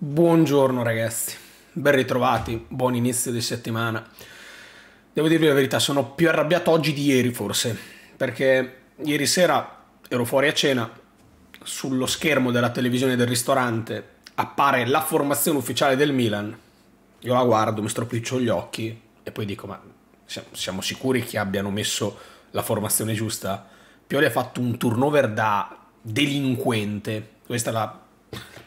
Buongiorno ragazzi, ben ritrovati, buon inizio di settimana. Devo dirvi la verità, sono più arrabbiato oggi di ieri forse, perché ieri sera ero fuori a cena, sullo schermo della televisione del ristorante appare la formazione ufficiale del Milan. Io la guardo, mi stropiccio gli occhi e poi dico ma siamo sicuri che abbiano messo la formazione giusta? Pioli ha fatto un turnover da delinquente, questa è la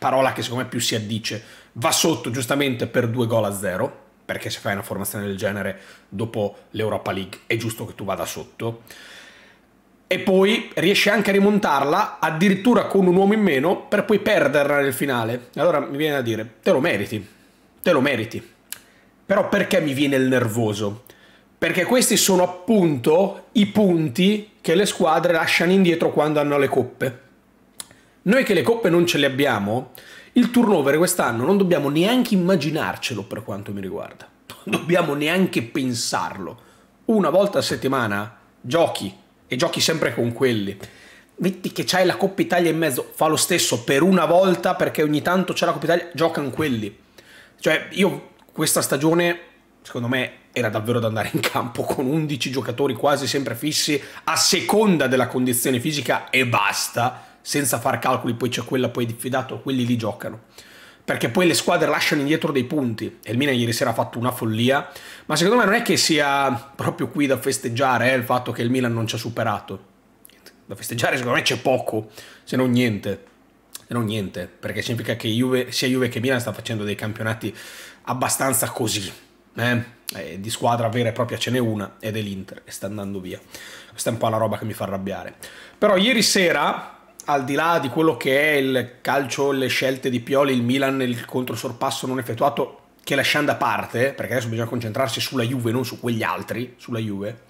parola che secondo me più si addice, va sotto giustamente per due gol a zero, perché se fai una formazione del genere dopo l'Europa League è giusto che tu vada sotto. E poi riesce anche a rimontarla addirittura con un uomo in meno per poi perderla nel finale. Allora mi viene da dire, te lo meriti, te lo meriti. Però perché mi viene il nervoso? Perché questi sono appunto i punti che le squadre lasciano indietro quando hanno le coppe. Noi che le coppe non ce le abbiamo, il turnover quest'anno non dobbiamo neanche immaginarcelo per quanto mi riguarda. Non dobbiamo neanche pensarlo. Una volta a settimana giochi e giochi sempre con quelli. Metti che c'hai la Coppa Italia in mezzo, fa lo stesso per una volta perché ogni tanto c'è la Coppa Italia, giocano quelli. Cioè, io questa stagione, secondo me, era davvero da andare in campo con 11 giocatori quasi sempre fissi a seconda della condizione fisica e basta senza far calcoli, poi c'è quella, poi è diffidato, quelli li giocano. Perché poi le squadre lasciano indietro dei punti. E il Milan ieri sera ha fatto una follia. Ma secondo me non è che sia proprio qui da festeggiare eh, il fatto che il Milan non ci ha superato. Da festeggiare secondo me c'è poco, se non niente. Se non niente, perché significa che Juve, sia Juve che Milan stanno facendo dei campionati abbastanza così. Eh? Eh, di squadra vera e propria ce n'è una ed è l'Inter e sta andando via. Questa è un po' la roba che mi fa arrabbiare. Però ieri sera al di là di quello che è il calcio, le scelte di Pioli, il Milan, il controsorpasso non effettuato, che lasciando da parte, perché adesso bisogna concentrarsi sulla Juve, non su quegli altri, sulla Juve.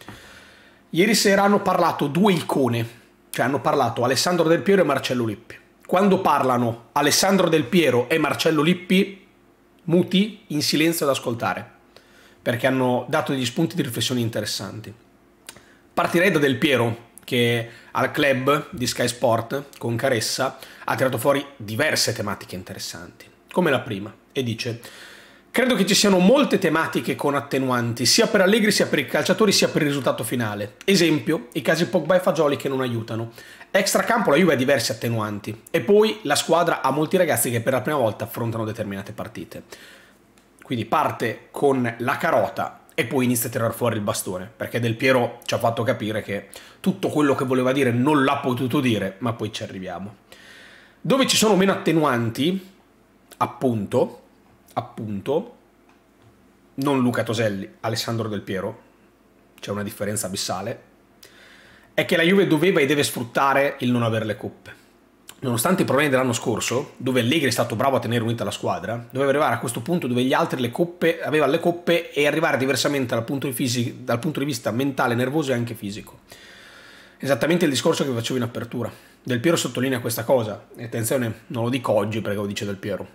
Ieri sera hanno parlato due icone, cioè hanno parlato Alessandro Del Piero e Marcello Lippi. Quando parlano Alessandro Del Piero e Marcello Lippi, muti, in silenzio ad ascoltare, perché hanno dato degli spunti di riflessione interessanti. Partirei da Del Piero, che al club di Sky Sport con Caressa ha tirato fuori diverse tematiche interessanti, come la prima, e dice Credo che ci siano molte tematiche con attenuanti, sia per Allegri, sia per i calciatori, sia per il risultato finale. Esempio, i casi Pogba e Fagioli che non aiutano. Extracampo la Juve ha diversi attenuanti. E poi la squadra ha molti ragazzi che per la prima volta affrontano determinate partite. Quindi parte con la carota e poi inizia a tirar fuori il bastone, perché Del Piero ci ha fatto capire che tutto quello che voleva dire non l'ha potuto dire, ma poi ci arriviamo. Dove ci sono meno attenuanti, appunto, appunto, non Luca Toselli, Alessandro Del Piero, c'è una differenza abissale, è che la Juve doveva e deve sfruttare il non avere le coppe nonostante i problemi dell'anno scorso, dove Allegri è stato bravo a tenere unita la squadra, doveva arrivare a questo punto dove gli altri le coppe, aveva le coppe e arrivare diversamente dal punto, fisi, dal punto, di vista mentale, nervoso e anche fisico. Esattamente il discorso che facevo in apertura. Del Piero sottolinea questa cosa, e attenzione, non lo dico oggi perché lo dice Del Piero,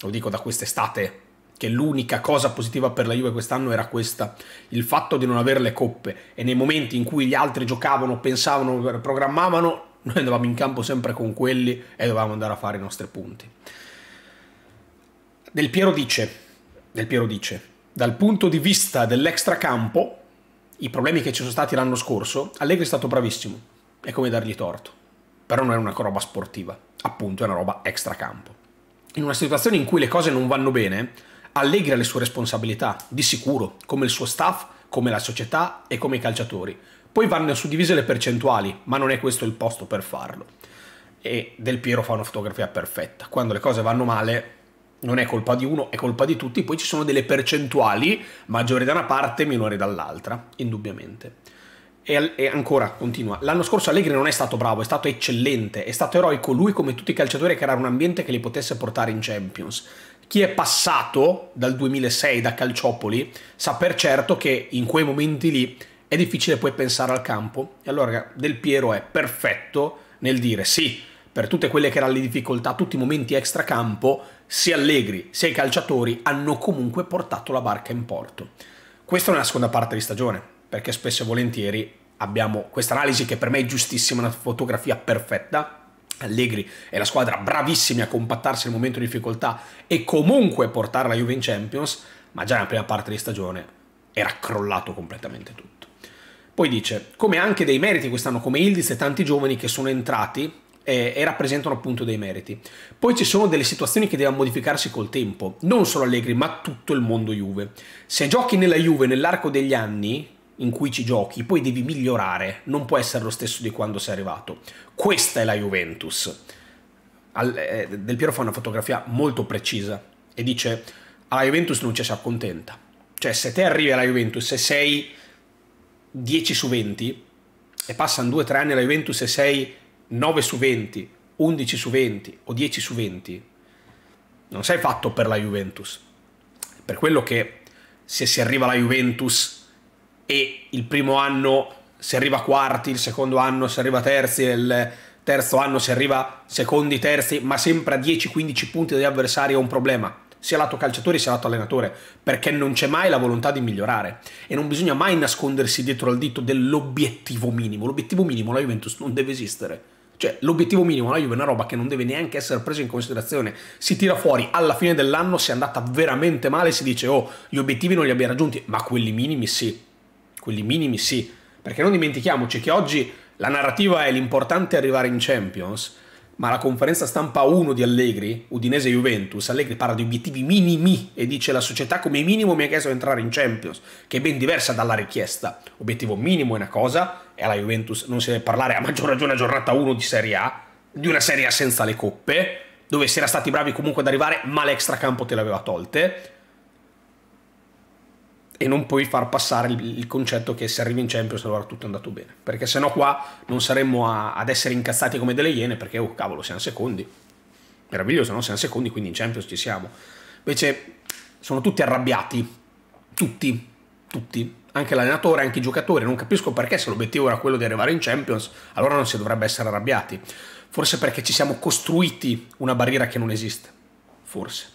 lo dico da quest'estate, che l'unica cosa positiva per la Juve quest'anno era questa, il fatto di non avere le coppe, e nei momenti in cui gli altri giocavano, pensavano, programmavano, noi andavamo in campo sempre con quelli e dovevamo andare a fare i nostri punti. Del Piero dice, del Piero dice dal punto di vista dell'extracampo, i problemi che ci sono stati l'anno scorso, Allegri è stato bravissimo. È come dargli torto. Però non è una roba sportiva, appunto è una roba extracampo. In una situazione in cui le cose non vanno bene, Allegri ha le sue responsabilità, di sicuro, come il suo staff, come la società e come i calciatori. Poi vanno suddivise le percentuali, ma non è questo il posto per farlo. E Del Piero fa una fotografia perfetta. Quando le cose vanno male, non è colpa di uno, è colpa di tutti. Poi ci sono delle percentuali maggiori da una parte, minori dall'altra, indubbiamente. E, e ancora, continua. L'anno scorso Allegri non è stato bravo, è stato eccellente, è stato eroico lui come tutti i calciatori a creare un ambiente che li potesse portare in Champions chi è passato dal 2006 da Calciopoli sa per certo che in quei momenti lì è difficile poi pensare al campo. E allora Del Piero è perfetto nel dire sì, per tutte quelle che erano le difficoltà, tutti i momenti extra campo, sia Allegri sia i calciatori hanno comunque portato la barca in porto. Questa non è la seconda parte di stagione, perché spesso e volentieri abbiamo questa analisi che per me è giustissima, una fotografia perfetta. Allegri e la squadra bravissimi a compattarsi nel momento di difficoltà e comunque portare la Juve in Champions, ma già nella prima parte di stagione era crollato completamente tutto. Poi dice, come anche dei meriti quest'anno come Ildiz e tanti giovani che sono entrati eh, e rappresentano appunto dei meriti. Poi ci sono delle situazioni che devono modificarsi col tempo, non solo Allegri ma tutto il mondo Juve. Se giochi nella Juve nell'arco degli anni in cui ci giochi, poi devi migliorare, non può essere lo stesso di quando sei arrivato. Questa è la Juventus. Al, eh, Del Piero fa una fotografia molto precisa e dice alla Juventus non ci si accontenta. Cioè se te arrivi alla Juventus e sei 10 su 20 e passano 2-3 anni alla Juventus e sei 9 su 20, 11 su 20 o 10 su 20, non sei fatto per la Juventus. Per quello che se si arriva alla Juventus e il primo anno si arriva a quarti, il secondo anno si arriva a terzi, il terzo anno si arriva a secondi, terzi, ma sempre a 10-15 punti dagli avversari è un problema sia lato calciatore sia lato allenatore, perché non c'è mai la volontà di migliorare e non bisogna mai nascondersi dietro al dito dell'obiettivo minimo. L'obiettivo minimo la Juventus non deve esistere. Cioè, l'obiettivo minimo la Juve è una roba che non deve neanche essere presa in considerazione. Si tira fuori alla fine dell'anno, se è andata veramente male, si dice "Oh, gli obiettivi non li abbiamo raggiunti, ma quelli minimi sì". Quelli minimi sì, perché non dimentichiamoci che oggi la narrativa è l'importante arrivare in Champions ma la conferenza stampa 1 di Allegri, Udinese Juventus, Allegri parla di obiettivi minimi e dice la società come minimo mi ha chiesto di entrare in Champions, che è ben diversa dalla richiesta. Obiettivo minimo è una cosa, e alla Juventus non si deve parlare a maggior ragione a giornata 1 di Serie A, di una Serie A senza le coppe, dove si era stati bravi comunque ad arrivare, ma l'extracampo te l'aveva tolte e non puoi far passare il, il, concetto che se arrivi in Champions allora tutto è andato bene, perché sennò qua non saremmo a, ad essere incazzati come delle iene perché oh cavolo siamo secondi, meraviglioso no? Siamo secondi quindi in Champions ci siamo, invece sono tutti arrabbiati, tutti, tutti, anche l'allenatore, anche i giocatori, non capisco perché se l'obiettivo era quello di arrivare in Champions allora non si dovrebbe essere arrabbiati, forse perché ci siamo costruiti una barriera che non esiste, forse.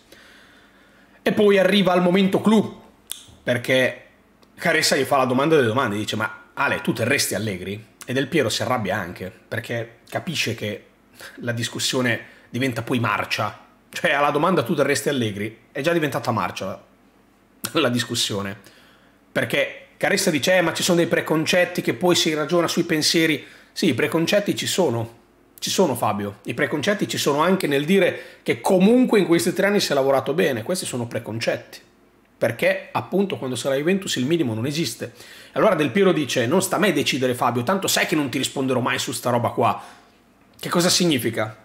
E poi arriva il momento clou perché Caressa gli fa la domanda delle domande, dice ma Ale tu terresti allegri? E Del Piero si arrabbia anche perché capisce che la discussione diventa poi marcia, cioè alla domanda tu terresti allegri è già diventata marcia la discussione, perché Caressa dice eh, ma ci sono dei preconcetti che poi si ragiona sui pensieri, sì i preconcetti ci sono, ci sono Fabio, i preconcetti ci sono anche nel dire che comunque in questi tre anni si è lavorato bene, questi sono preconcetti perché appunto quando sarà Juventus il minimo non esiste. Allora Del Piero dice non sta a me decidere Fabio, tanto sai che non ti risponderò mai su sta roba qua. Che cosa significa?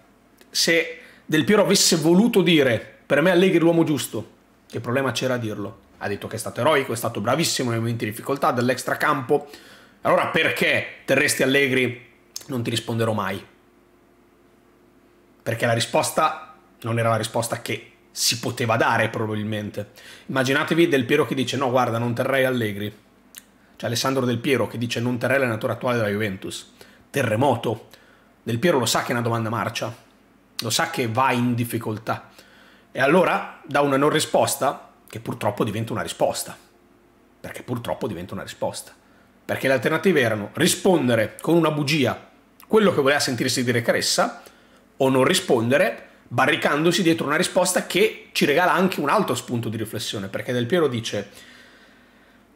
Se Del Piero avesse voluto dire per me Allegri l'uomo giusto, che problema c'era a dirlo? Ha detto che è stato eroico, è stato bravissimo nei momenti di difficoltà dell'extracampo. Allora perché Terresti Allegri non ti risponderò mai? Perché la risposta non era la risposta che si poteva dare probabilmente. Immaginatevi Del Piero che dice no guarda non terrei Allegri, cioè Alessandro Del Piero che dice non terrei la natura attuale della Juventus, terremoto, Del Piero lo sa che è una domanda marcia, lo sa che va in difficoltà e allora dà una non risposta che purtroppo diventa una risposta, perché purtroppo diventa una risposta, perché le alternative erano rispondere con una bugia quello che voleva sentirsi dire Caressa o non rispondere barricandosi dietro una risposta che ci regala anche un altro spunto di riflessione, perché Del Piero dice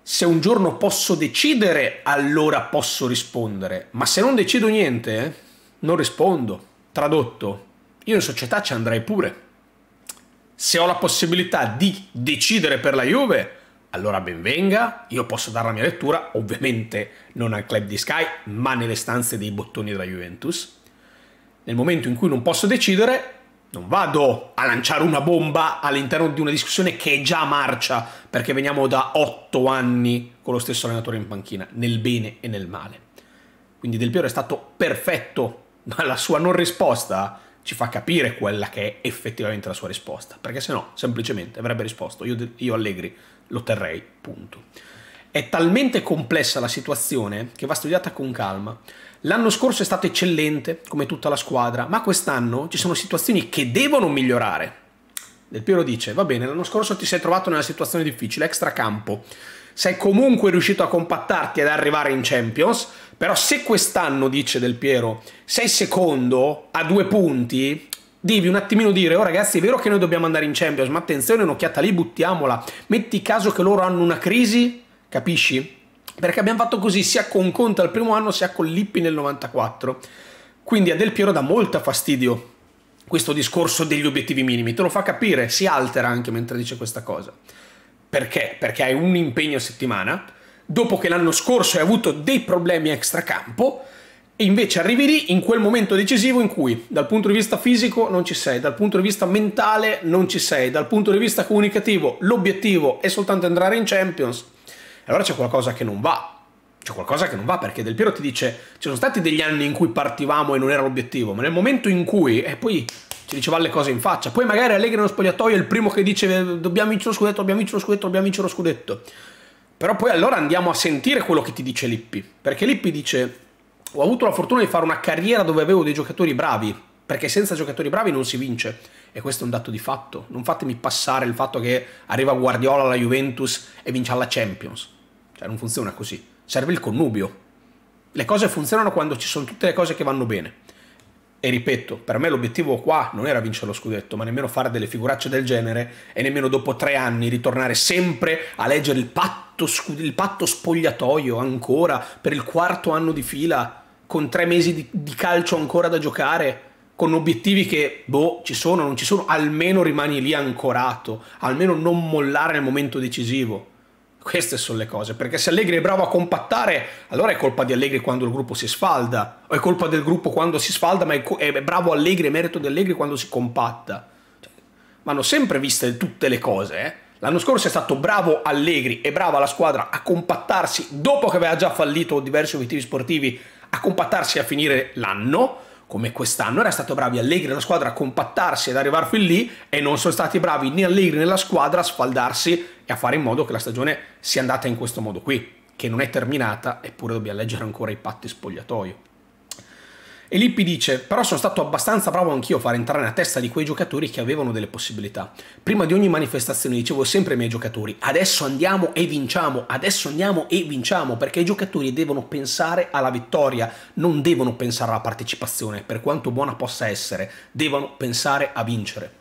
se un giorno posso decidere, allora posso rispondere, ma se non decido niente, non rispondo. Tradotto, io in società ci andrei pure. Se ho la possibilità di decidere per la Juve, allora benvenga, io posso dare la mia lettura, ovviamente non al club di Sky, ma nelle stanze dei bottoni della Juventus. Nel momento in cui non posso decidere, non vado a lanciare una bomba all'interno di una discussione che è già marcia, perché veniamo da otto anni con lo stesso allenatore in panchina, nel bene e nel male. Quindi Del Piero è stato perfetto, ma la sua non risposta ci fa capire quella che è effettivamente la sua risposta, perché se no semplicemente avrebbe risposto io, io Allegri lo terrei, punto. È talmente complessa la situazione che va studiata con calma. L'anno scorso è stato eccellente, come tutta la squadra, ma quest'anno ci sono situazioni che devono migliorare. Del Piero dice, va bene, l'anno scorso ti sei trovato nella situazione difficile, extracampo. Sei comunque riuscito a compattarti ad arrivare in Champions, però se quest'anno, dice Del Piero, sei secondo a due punti, devi un attimino dire, oh ragazzi è vero che noi dobbiamo andare in Champions, ma attenzione un'occhiata lì, buttiamola, metti caso che loro hanno una crisi, capisci? Perché abbiamo fatto così sia con Conte al primo anno sia con Lippi nel 94. Quindi a Del Piero dà molta fastidio questo discorso degli obiettivi minimi, te lo fa capire, si altera anche mentre dice questa cosa. Perché? Perché hai un impegno a settimana, dopo che l'anno scorso hai avuto dei problemi extracampo, e invece arrivi lì in quel momento decisivo in cui dal punto di vista fisico non ci sei, dal punto di vista mentale non ci sei, dal punto di vista comunicativo l'obiettivo è soltanto entrare in Champions, allora c'è qualcosa che non va. C'è qualcosa che non va perché Del Piero ti dice ci sono stati degli anni in cui partivamo e non era l'obiettivo, ma nel momento in cui, e poi ci diceva le cose in faccia, poi magari Allegri nello spogliatoio è il primo che dice dobbiamo vincere lo scudetto, dobbiamo vincere lo scudetto, dobbiamo vincere lo scudetto. Però poi allora andiamo a sentire quello che ti dice Lippi, perché Lippi dice ho avuto la fortuna di fare una carriera dove avevo dei giocatori bravi, perché senza giocatori bravi non si vince. E questo è un dato di fatto. Non fatemi passare il fatto che arriva Guardiola alla Juventus e vince alla Champions. Cioè non funziona così. Serve il connubio. Le cose funzionano quando ci sono tutte le cose che vanno bene. E ripeto, per me l'obiettivo qua non era vincere lo scudetto, ma nemmeno fare delle figuracce del genere e nemmeno dopo tre anni ritornare sempre a leggere il patto, il patto spogliatoio ancora per il quarto anno di fila, con tre mesi di, di calcio ancora da giocare, con obiettivi che, boh, ci sono, non ci sono, almeno rimani lì ancorato, almeno non mollare nel momento decisivo. Queste sono le cose, perché se Allegri è bravo a compattare, allora è colpa di Allegri quando il gruppo si sfalda, o è colpa del gruppo quando si sfalda, ma è, è bravo Allegri, è merito di Allegri quando si compatta. Cioè, ma hanno sempre viste tutte le cose, eh? L'anno scorso è stato bravo Allegri e brava la squadra a compattarsi dopo che aveva già fallito diversi obiettivi sportivi, a compattarsi a finire l'anno come quest'anno era stato bravi Allegri e la squadra a compattarsi ed arrivare fin lì e non sono stati bravi né Allegri né la squadra a sfaldarsi e a fare in modo che la stagione sia andata in questo modo qui, che non è terminata eppure dobbiamo leggere ancora i patti spogliatoio. E Lippi dice, però sono stato abbastanza bravo anch'io a far entrare nella testa di quei giocatori che avevano delle possibilità. Prima di ogni manifestazione dicevo sempre ai miei giocatori, adesso andiamo e vinciamo, adesso andiamo e vinciamo, perché i giocatori devono pensare alla vittoria, non devono pensare alla partecipazione, per quanto buona possa essere, devono pensare a vincere.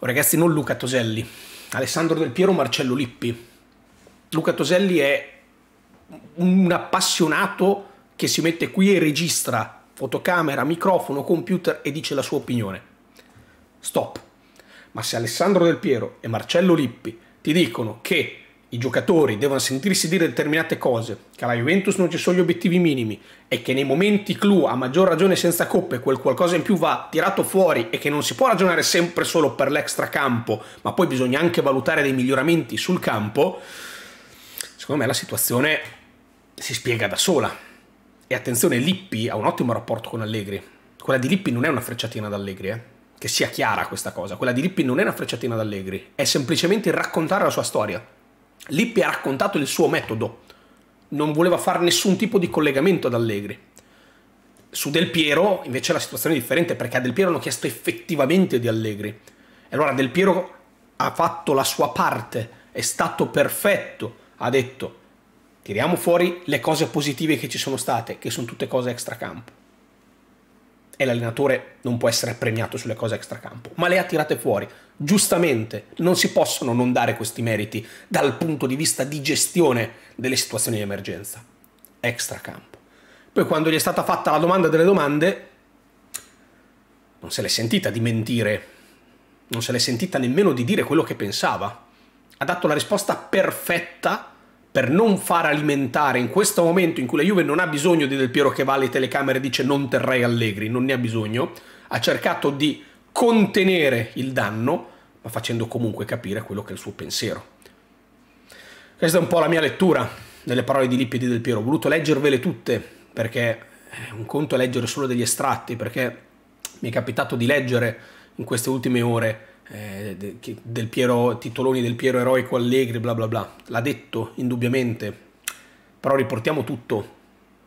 Oh, ragazzi, non Luca Toselli, Alessandro Del Piero, Marcello Lippi. Luca Toselli è un appassionato che si mette qui e registra fotocamera, microfono, computer e dice la sua opinione. Stop. Ma se Alessandro Del Piero e Marcello Lippi ti dicono che i giocatori devono sentirsi dire determinate cose, che alla Juventus non ci sono gli obiettivi minimi e che nei momenti clou, a maggior ragione senza coppe, quel qualcosa in più va tirato fuori e che non si può ragionare sempre solo per l'extracampo, ma poi bisogna anche valutare dei miglioramenti sul campo, secondo me la situazione si spiega da sola. E attenzione, Lippi ha un ottimo rapporto con Allegri. Quella di Lippi non è una frecciatina d'Allegri, eh? che sia chiara questa cosa. Quella di Lippi non è una frecciatina d'Allegri. è semplicemente raccontare la sua storia. Lippi ha raccontato il suo metodo, non voleva fare nessun tipo di collegamento ad Allegri. Su Del Piero invece la situazione è differente perché a Del Piero hanno chiesto effettivamente di Allegri. E allora Del Piero ha fatto la sua parte, è stato perfetto, ha detto Tiriamo fuori le cose positive che ci sono state, che sono tutte cose extracampo. E l'allenatore non può essere premiato sulle cose extracampo, ma le ha tirate fuori. Giustamente, non si possono non dare questi meriti dal punto di vista di gestione delle situazioni di emergenza. Extracampo. Poi quando gli è stata fatta la domanda delle domande, non se l'è sentita di mentire, non se l'è sentita nemmeno di dire quello che pensava. Ha dato la risposta perfetta per non far alimentare in questo momento in cui la Juve non ha bisogno di Del Piero che va alle telecamere e dice non terrei Allegri, non ne ha bisogno, ha cercato di contenere il danno, ma facendo comunque capire quello che è il suo pensiero. Questa è un po' la mia lettura delle parole di Lippi e di Del Piero, ho voluto leggervele tutte perché è eh, un conto è leggere solo degli estratti, perché mi è capitato di leggere in queste ultime ore eh, del Piero, titoloni del Piero eroico Allegri, bla bla bla. L'ha detto, indubbiamente. Però riportiamo tutto.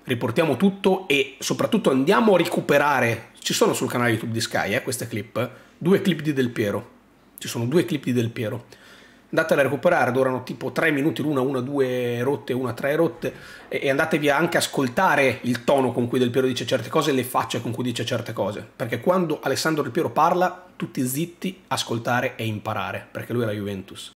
Riportiamo tutto e soprattutto andiamo a recuperare. Ci sono sul canale YouTube di Sky eh, queste clip. Due clip di Del Piero. Ci sono due clip di Del Piero andatela a recuperare, durano tipo 3 minuti l'una, una, due rotte, una, tre rotte, e, andatevi anche a ascoltare il tono con cui Del Piero dice certe cose e le facce con cui dice certe cose, perché quando Alessandro Del Piero parla, tutti zitti, ascoltare e imparare, perché lui è la Juventus.